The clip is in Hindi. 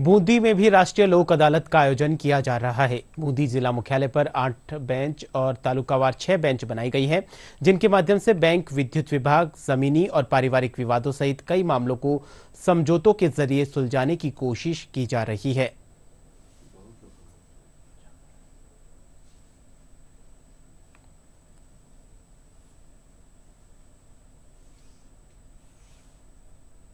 बूंदी में भी राष्ट्रीय लोक अदालत का आयोजन किया जा रहा है बूंदी जिला मुख्यालय पर आठ बेंच और तालुकावार छह बेंच बनाई गई है जिनके माध्यम से बैंक विद्युत विभाग जमीनी और पारिवारिक विवादों सहित कई मामलों को समझौतों के जरिए सुलझाने की कोशिश की जा रही है